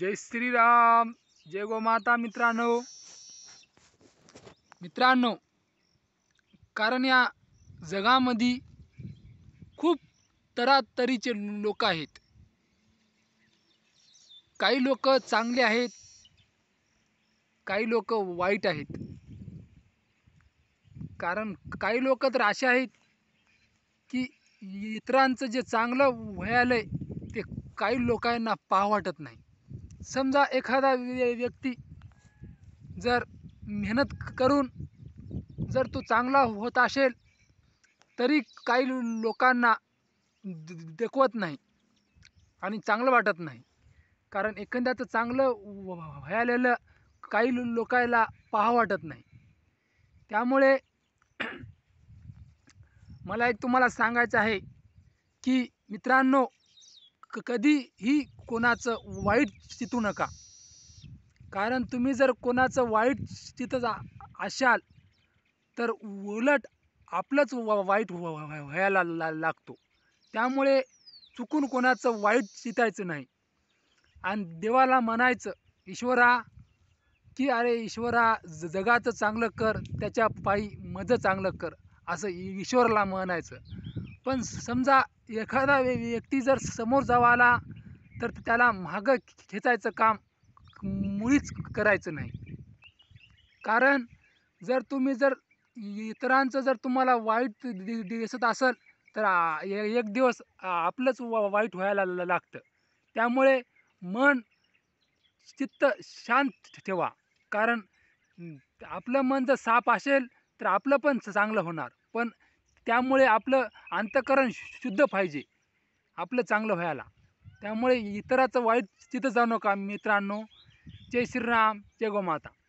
जय श्रीराम जय गोमाता मित्रांनो मित्रांनो कारण या जगामध्ये खूप तरातरीचे लोक आहेत काही लोक चांगले आहेत काही लोक वाईट आहेत कारण काही लोक तर असे आहेत की इतरांचं जे चांगलं व्हायलं आहे ते काही लोकांना पाहा वाटत नाही समजा एखादा व्यक्ती जर मेहनत करून जर तो चांगला होत असेल तरी काही लोकांना देखवत नाही आणि चांगलं वाटत नाही कारण एखाद्याचं चांगलं व्हायलेलं काही लोकायला पहा वाटत नाही त्यामुळे मला एक तुम्हाला सांगायचं आहे की मित्रांनो कधीही कोणाचं वाईट चितू नका कारण तुम्ही जर कोणाचं वाईट चितत असाल तर उलट आपलंच वाईट व्हायला ला लागतो त्यामुळे चुकून कोणाचं वाईट चितायचं नाही आणि देवाला म्हणायचं ईश्वरा की अरे ईश्वरा ज जगाचं चांगलं कर त्याच्या पायी मजं चांगलं कर असं ईश्वरला म्हणायचं पण समजा एखादा व्यक्ती जर समोर जावा आला तर त्याला मागं खेचायचं काम मुळीच करायचं नाही कारण जर तुम्ही जर इतरांचं जर तुम्हाला वाईट दिसत असेल तर एक दिवस आपलंच वाईट व्हायला लागतं त्यामुळे मन चित्त शांत ठेवा कारण आपलं मन जर साफ असेल तर आपलं पण चांगलं होणार पण त्यामुळे आपलं अंतकरण शुद्ध पाहिजे आपलं चांगलं व्हायला त्यामुळे इतराचं वाईट तिथं जाऊ का मित्रांनो जय श्रीराम जय गोमाता